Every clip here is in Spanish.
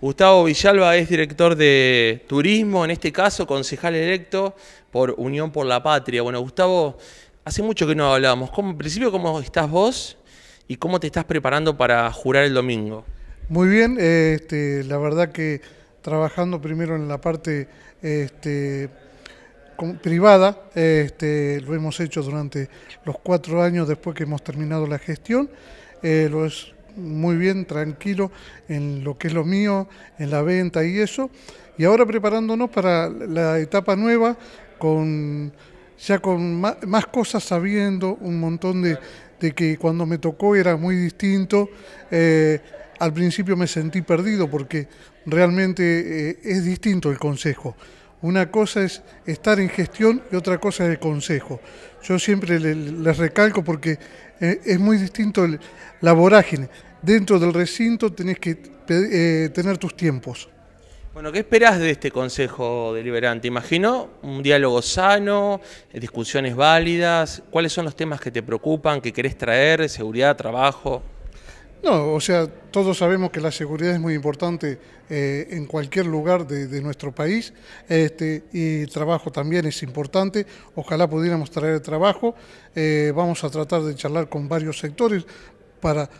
Gustavo Villalba es director de turismo, en este caso concejal electo por Unión por la Patria. Bueno, Gustavo, hace mucho que no hablábamos. ¿Cómo, en principio, ¿cómo estás vos y cómo te estás preparando para jurar el domingo? Muy bien, este, la verdad que trabajando primero en la parte este, privada, este, lo hemos hecho durante los cuatro años después que hemos terminado la gestión, eh, lo muy bien, tranquilo en lo que es lo mío, en la venta y eso. Y ahora preparándonos para la etapa nueva, con ya con más, cosas sabiendo, un montón de, que cuando me tocó era muy distinto. Eh, al principio me sentí perdido porque realmente eh, es distinto el consejo. Una cosa es estar en gestión y otra cosa es el consejo. Yo siempre les recalco porque eh, es muy distinto el, la vorágine. Dentro del recinto tenés que eh, tener tus tiempos. Bueno, ¿qué esperás de este Consejo Deliberante? Imagino un diálogo sano, eh, discusiones válidas. ¿Cuáles son los temas que te preocupan, que querés traer? ¿Seguridad, trabajo? No, o sea, todos sabemos que la seguridad es muy importante eh, en cualquier lugar de, nuestro país este, y trabajo también es importante. Ojalá pudiéramos traer trabajo. Eh, vamos a tratar de charlar con varios sectores para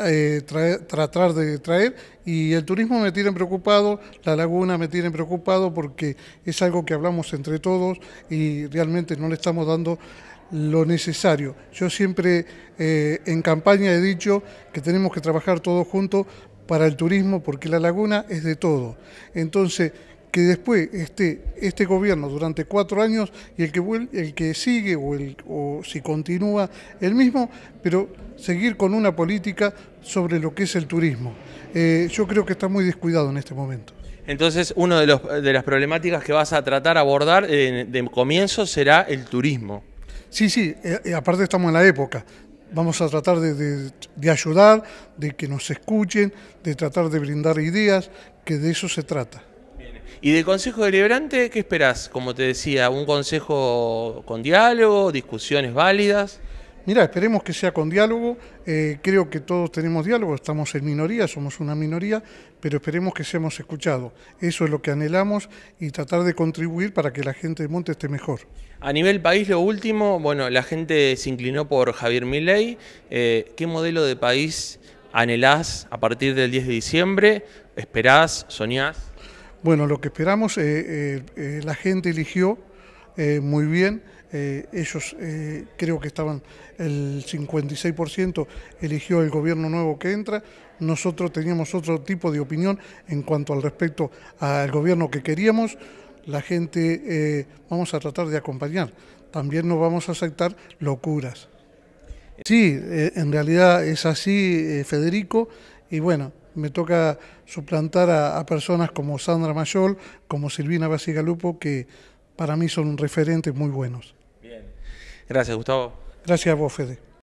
eh, tratar de traer y el turismo me tiene preocupado, la laguna me tiene preocupado porque es algo que hablamos entre todos y realmente no le estamos dando lo necesario. Yo siempre eh, en campaña he dicho que tenemos que trabajar todos juntos para el turismo porque la laguna es de todo. Entonces, que después esté este gobierno durante cuatro años y el que, el que sigue o, el, o si continúa el mismo, pero seguir con una política sobre lo que es el turismo. Eh, yo creo que está muy descuidado en este momento. Entonces, una de, de las problemáticas que vas a tratar de abordar eh, de comienzo será el turismo. Sí, sí, eh, eh, aparte estamos en la época. Vamos a tratar de, ayudar, de que nos escuchen, de tratar de brindar ideas, que de eso se trata. ¿Y del Consejo Deliberante qué esperás? Como te decía, ¿un consejo con diálogo, discusiones válidas? Mira, esperemos que sea con diálogo. Eh, creo que todos tenemos diálogo, estamos en minoría, somos una minoría, pero esperemos que seamos escuchados. Eso es lo que anhelamos y tratar de contribuir para que la gente de Monte esté mejor. A nivel país, lo último, bueno, la gente se inclinó por Javier Milei. Eh, ¿Qué modelo de país anhelás a partir del 10 de diciembre? ¿Esperás? ¿Soñás? Bueno, lo que esperamos, eh, la gente eligió muy bien eh, ellos eh, creo que estaban el 56% eligió el gobierno nuevo que entra. Nosotros teníamos otro tipo de opinión en cuanto al respecto al gobierno que queríamos. La gente eh, vamos a tratar de acompañar. También no vamos a aceptar locuras. Sí, en realidad es así, Federico. Y bueno, me toca suplantar a, a personas como Sandra Mayol, como Silvina Basigalupo, que para mí son referentes muy buenos. Gracias, Gustavo. Gracias a vos, Fede.